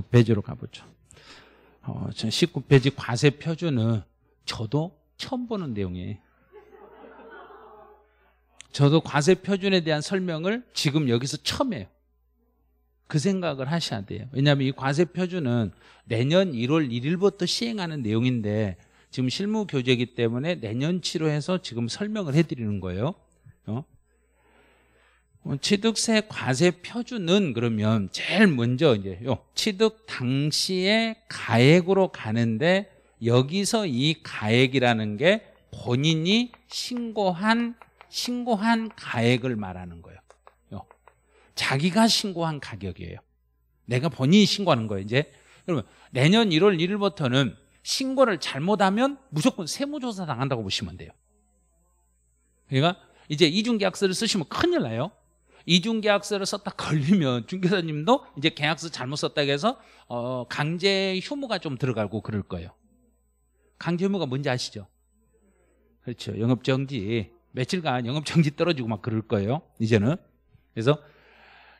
19페이지로 가보죠. 어, 19페이지 과세 표준은 저도 처음 보는 내용이에요. 저도 과세 표준에 대한 설명을 지금 여기서 처음 해요. 그 생각을 하셔야 돼요. 왜냐하면 이 과세 표준은 내년 1월 1일부터 시행하는 내용인데 지금 실무 교재이기 때문에 내년치로 해서 지금 설명을 해드리는 거예요. 어? 어, 취득세 과세 표준은 그러면 제일 먼저 이제 요 취득 당시의 가액으로 가는데 여기서 이 가액이라는 게 본인이 신고한 신고한 가액을 말하는 거예요. 요. 자기가 신고한 가격이에요. 내가 본인이 신고하는 거예요, 이제. 그러면 내년 1월 1일부터는 신고를 잘못하면 무조건 세무조사 당한다고 보시면 돼요. 그러니까 이제 이중계약서를 쓰시면 큰일 나요. 이중계약서를 썼다 걸리면 중개사님도 이제 계약서 잘못 썼다 해서 어, 강제 휴무가 좀 들어가고 그럴 거예요. 강제 휴무가 뭔지 아시죠? 그렇죠. 영업정지 며칠간 영업정지 떨어지고 막 그럴 거예요. 이제는 그래서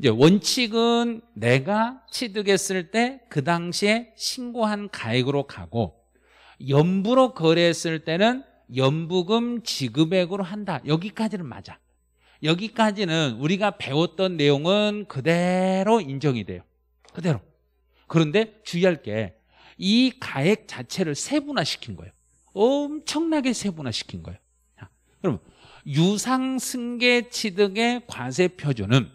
이제 원칙은 내가 취득했을 때 그 당시에 신고한 가액으로 가고 연부로 거래했을 때는 연부금 지급액으로 한다. 여기까지는 맞아. 여기까지는 우리가 배웠던 내용은 그대로 인정이 돼요. 그대로. 그런데 주의할 게 이 가액 자체를 세분화시킨 거예요. 엄청나게 세분화시킨 거예요. 자, 그럼 유상승계 취득의 과세 표준은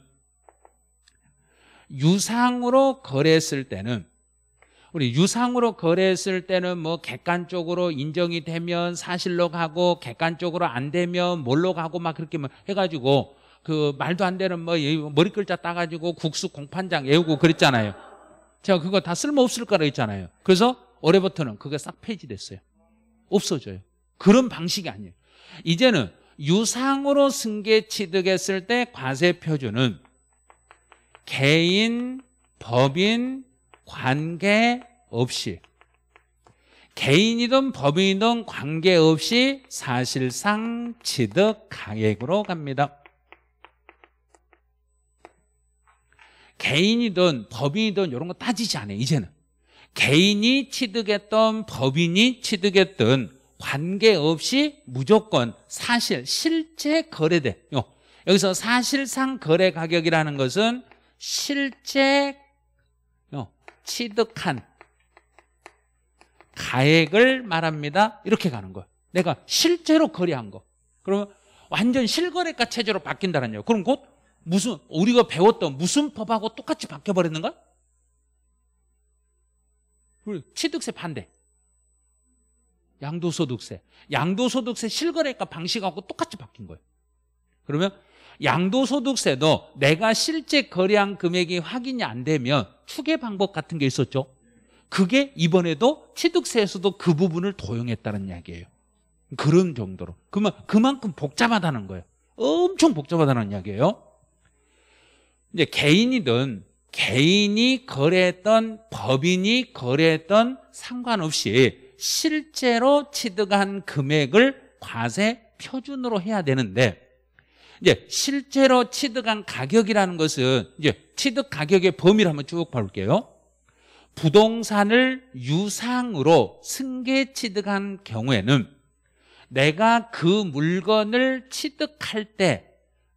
유상으로 거래했을 때는 우리 유상으로 거래했을 때는 뭐 객관적으로 인정이 되면 사실로 가고 객관적으로 안 되면 뭘로 가고 막 그렇게 해가지고 그 말도 안 되는 뭐 머리 글자 따가지고 국수 공판장 외우고 그랬잖아요. 제가 그거 다 쓸모없을 거라 했잖아요. 그래서 올해부터는 그게 싹 폐지됐어요. 없어져요. 그런 방식이 아니에요. 이제는 유상으로 승계 취득했을 때 과세 표준은 개인, 법인, 관계 없이 개인이든 법인이든 관계없이 사실상 취득가액으로 갑니다 개인이든 법인이든 이런 거 따지지 않아요 이제는 개인이 취득했던 법인이 취득했던 관계없이 무조건 사실 실제 거래대 여기서 사실상 거래 가격이라는 것은 실제 취득한 가액을 말합니다. 이렇게 가는 거예요. 내가 실제로 거래한 거. 그러면 완전 실거래가 체제로 바뀐다는 거예요. 그럼 곧 무슨 우리가 배웠던 무슨 법하고 똑같이 바뀌어 버리는가? 취득세 반대. 양도소득세. 양도소득세 실거래가 방식하고 똑같이 바뀐 거예요. 그러면 양도소득세도 내가 실제 거래한 금액이 확인이 안 되면 축의 방법 같은 게 있었죠. 그게 이번에도 취득세에서도 그 부분을 도용했다는 이야기예요. 그런 정도로. 그만, 그만큼 복잡하다는 거예요. 엄청 복잡하다는 이야기예요. 이제 개인이든 개인이 거래했던 법인이 거래했던 상관없이 실제로 취득한 금액을 과세 표준으로 해야 되는데 이제 실제로 취득한 가격이라는 것은 이제 취득 가격의 범위를 한번 쭉 볼게요. 부동산을 유상으로 승계 취득한 경우에는 내가 그 물건을 취득할 때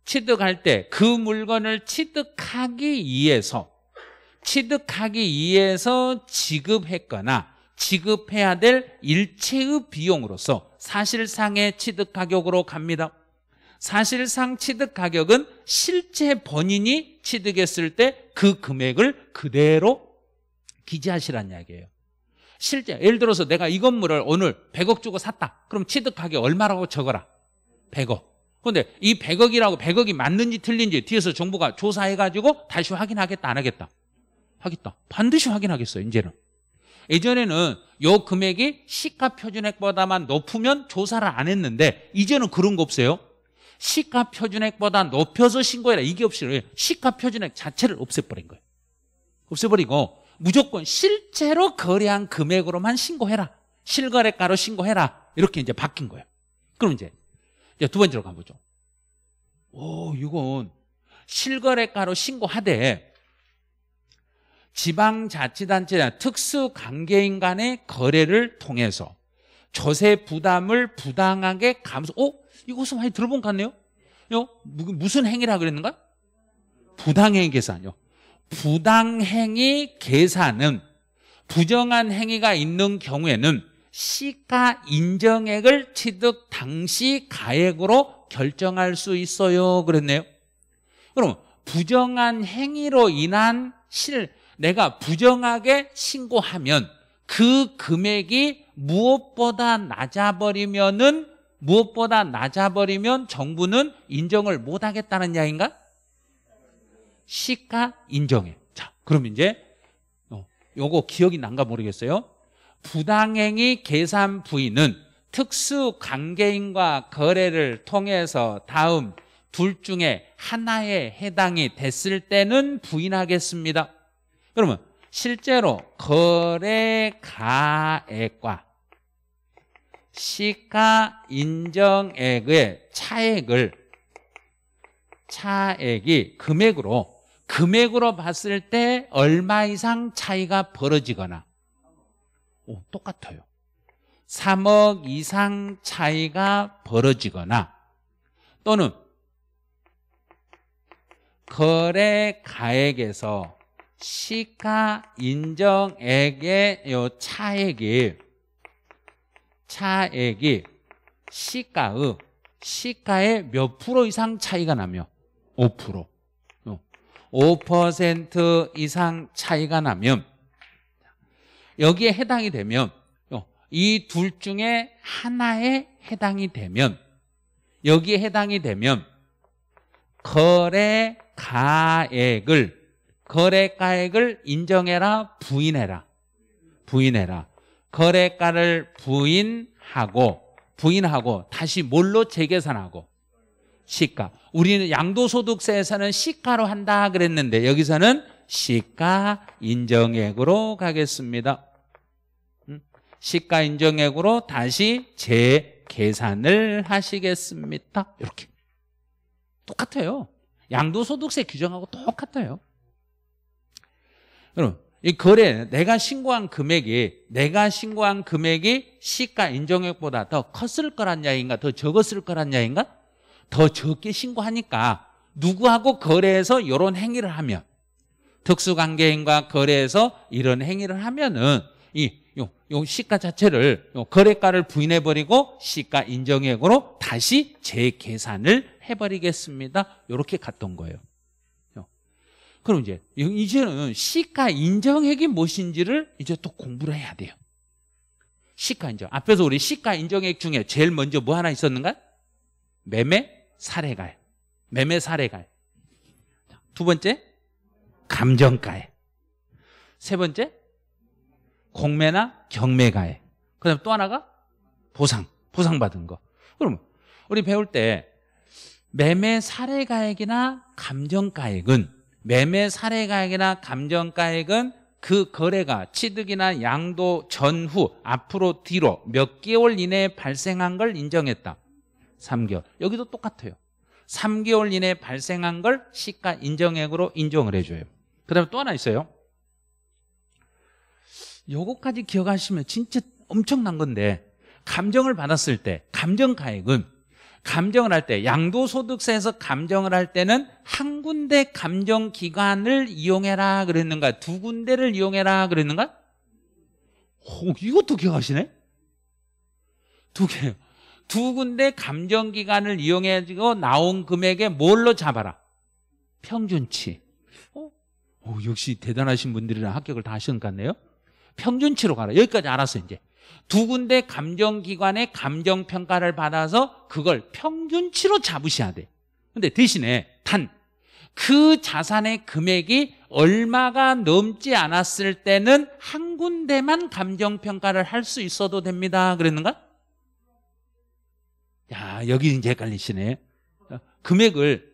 취득할 때 그 물건을 취득하기 위해서 취득하기 위해서 지급했거나 지급해야 될 일체의 비용으로서 사실상의 취득 가격으로 갑니다. 사실상 취득 가격은 실제 본인이 취득했을 때 그 금액을 그대로 기재하시란 이야기예요. 실제 예를 들어서 내가 이 건물을 오늘 100억 주고 샀다. 그럼 취득 가격 얼마라고 적어라. 100억. 그런데 이 100억이라고 100억이 맞는지 틀린지 뒤에서 정부가 조사해가지고 다시 확인하겠다 안 하겠다. 하겠다. 반드시 확인하겠어요. 이제는. 예전에는 요 금액이 시가표준액보다만 높으면 조사를 안 했는데 이제는 그런 거 없어요. 시가 표준액보다 높여서 신고해라. 이게 없이 시가 표준액 자체를 없애버린 거예요. 없애버리고 무조건 실제로 거래한 금액으로만 신고해라. 실거래가로 신고해라. 이렇게 이제 바뀐 거예요. 그럼 이제, 이제 두 번째로 가보죠. 오, 이건 실거래가로 신고하되 지방자치단체나 특수관계인 간의 거래를 통해서 조세 부담을 부당하게 감소, 오, 어? 이것은 많이 들어본 것 같네요. 요 무슨 행위라 그랬는가? 부당행위 계산요. 부당행위 계산은 부정한 행위가 있는 경우에는 시가 인정액을 취득 당시 가액으로 결정할 수 있어요. 그랬네요. 그럼 부정한 행위로 인한 실 내가 부정하게 신고하면 그 금액이 무엇보다 낮아버리면은 무엇보다 낮아버리면 정부는 인정을 못하겠다는 야인가? 시가 인정해. 자, 그럼 이제 어, 요거 기억이 난가 모르겠어요. 부당행위 계산 부인은 특수 관계인과 거래를 통해서 다음 둘 중에 하나에 해당이 됐을 때는 부인하겠습니다. 그러면 실제로 거래가액과 시가 인정액의 차액을 차액이 금액으로 금액으로 봤을 때 얼마 이상 차이가 벌어지거나 오, 똑같아요 3억 이상 차이가 벌어지거나 또는 거래가액에서 시가 인정액의 차액이 차액이 시가의 시가의 몇 프로 이상 차이가 나며 5% 5% 어. 이상 차이가 나면 여기에 해당이 되면 어, 이둘 중에 하나에 해당이 되면 여기에 해당이 되면 거래가액을 거래가액을 인정해라 부인해라 부인해라 거래가를 부인하고 부인하고 다시 뭘로 재계산하고 시가. 우리는 양도소득세에서는 시가로 한다 그랬는데 여기서는 시가 인정액으로 가겠습니다. 음? 시가 인정액으로 다시 재계산을 하시겠습니다. 이렇게. 똑같아요. 양도소득세 규정하고 똑같아요. 여러분, 이 거래 내가 신고한 금액이 내가 신고한 금액이 시가 인정액보다 더 컸을 거란 야인가 더 적었을 거란 야인가 더 적게 신고하니까 누구하고 거래해서 이런 행위를 하면 특수관계인과 거래해서 이런 행위를 하면은 이 요, 요 시가 자체를 요 거래가를 부인해버리고 시가 인정액으로 다시 재계산을 해버리겠습니다. 이렇게 갔던 거예요. 그럼 이제 이제는 시가 인정액이 무엇인지를 이제 또 공부를 해야 돼요. 시가 인정. 앞에서 우리 시가 인정액 중에 제일 먼저 뭐 하나 있었는가? 매매 사례가요. 매매 사례가요. 두 번째 감정가에. 세 번째 공매나 경매가에. 그다음 또 하나가 보상, 보상 받은 거. 그럼 우리 배울 때 매매 사례가액이나 감정가액은 매매 사례가액이나 감정가액은 그 거래가 취득이나 양도 전후 앞으로 뒤로 몇 개월 이내에 발생한 걸 인정했다 3개월 여기도 똑같아요 3개월 이내에 발생한 걸 시가 인정액으로 인정을 해줘요 그 다음에 또 하나 있어요 요거까지 기억하시면 진짜 엄청난 건데 감정을 받았을 때 감정가액은 감정을 할 때 양도소득세에서 감정을 할 때는 한 군데 감정기관을 이용해라 그랬는가 두 군데를 이용해라 그랬는가 오, 이것도 기억하시네 두개두 군데 감정기관을 이용해가지고 나온 금액에 뭘로 잡아라 평균치 어? 오, 역시 대단하신 분들이랑 합격을 다 하신 것 같네요 평균치로 가라 여기까지 알았어 이제 두 군데 감정기관의 감정평가를 받아서 그걸 평균치로 잡으셔야 돼. 근데 대신에 단 그 자산의 금액이 얼마가 넘지 않았을 때는 한 군데만 감정평가를 할 수 있어도 됩니다. 그랬는가? 야, 여기 이제 헷갈리시네. 금액을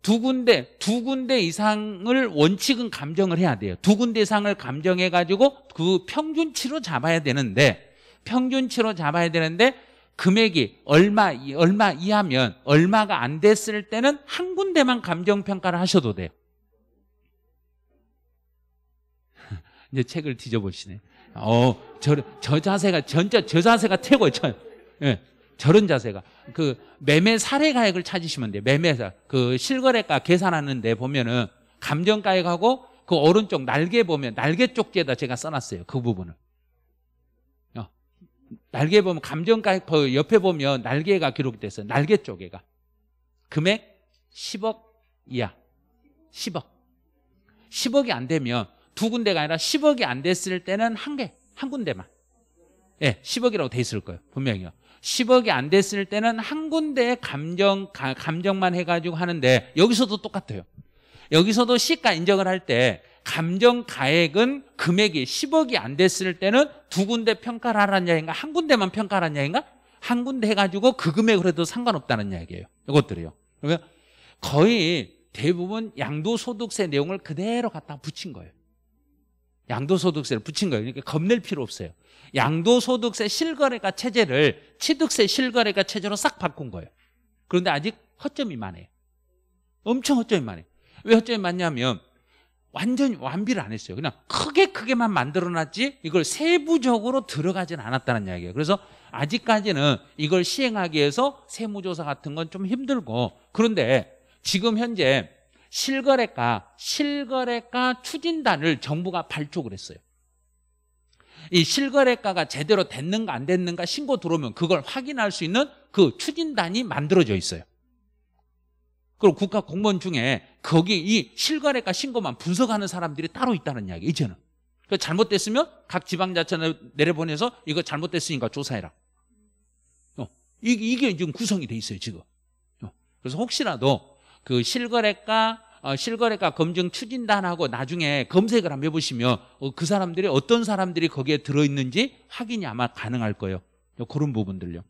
두 군데, 두 군데 이상을 원칙은 감정을 해야 돼요. 두 군데 이상을 감정해가지고 그 평균치로 잡아야 되는데 평균치로 잡아야 되는데 금액이 얼마 얼마 이하면 얼마가 안 됐을 때는 한 군데만 감정 평가를 하셔도 돼요. 이제 책을 뒤져보시네. 어, 저, 저 자세가, 전자, 저 자세가 최고예요, 저. 예. 저런 자세가. 그, 매매 사례 가액을 찾으시면 돼요. 매매사. 그, 실거래가 계산하는데 보면은, 감정가액하고, 그 오른쪽 날개 보면, 날개 쪽지에다 제가 써놨어요. 그 부분을. 날개 보면 감정가 옆에 보면 날개가 기록이 됐어요. 날개 쪽에가. 금액 10억 이하. 10억. 10억이 안 되면 두 군데가 아니라 10억이 안 됐을 때는 한 개, 한 군데만. 예, 네, 10억이라고 돼 있을 거예요. 분명히요. 10억이 안 됐을 때는 한군데 감정, 감정만 해가지고 하는데 여기서도 똑같아요. 여기서도 시가 인정을 할때 감정 가액은 금액이 10억이 안 됐을 때는 두 군데 평가를 하라는 이야기인가 한 군데만 평가를 하는 라 이야기인가 한 군데 해가지고 그 금액으로 해도 상관없다는 이야기예요 이것들이요 그러니 거의 대부분 양도소득세 내용을 그대로 갖다 붙인 거예요 양도소득세를 붙인 거예요 그러니까 겁낼 필요 없어요 양도소득세 실거래가 체제를 취득세 실거래가 체제로 싹 바꾼 거예요 그런데 아직 허점이 많아요 엄청 허점이 많아요 왜 허점이 많냐면 완전히 완비를 안 했어요. 그냥 크게 크게만 만들어놨지 이걸 세부적으로 들어가진 않았다는 이야기예요. 그래서 아직까지는 이걸 시행하기 위해서 세무조사 같은 건 좀 힘들고 그런데 지금 현재 실거래가 실거래가 추진단을 정부가 발족을 했어요. 이 실거래가가 제대로 됐는가 안 됐는가 신고 들어오면 그걸 확인할 수 있는 그 추진단이 만들어져 있어요. 그리고 국가 공무원 중에 거기 이 실거래가 신고만 분석하는 사람들이 따로 있다는 이야기 이제는 그 잘못됐으면 각 지방자치나 내려보내서 이거 잘못됐으니까 조사해라 어, 이게, 이게 지금 구성이 돼 있어요 지금 어, 그래서 혹시라도 그 실거래가 어, 실거래가 검증 추진단하고 나중에 검색을 한번 해보시면 어, 그 사람들이 어떤 사람들이 거기에 들어있는지 확인이 아마 가능할 거예요 그런 부분들요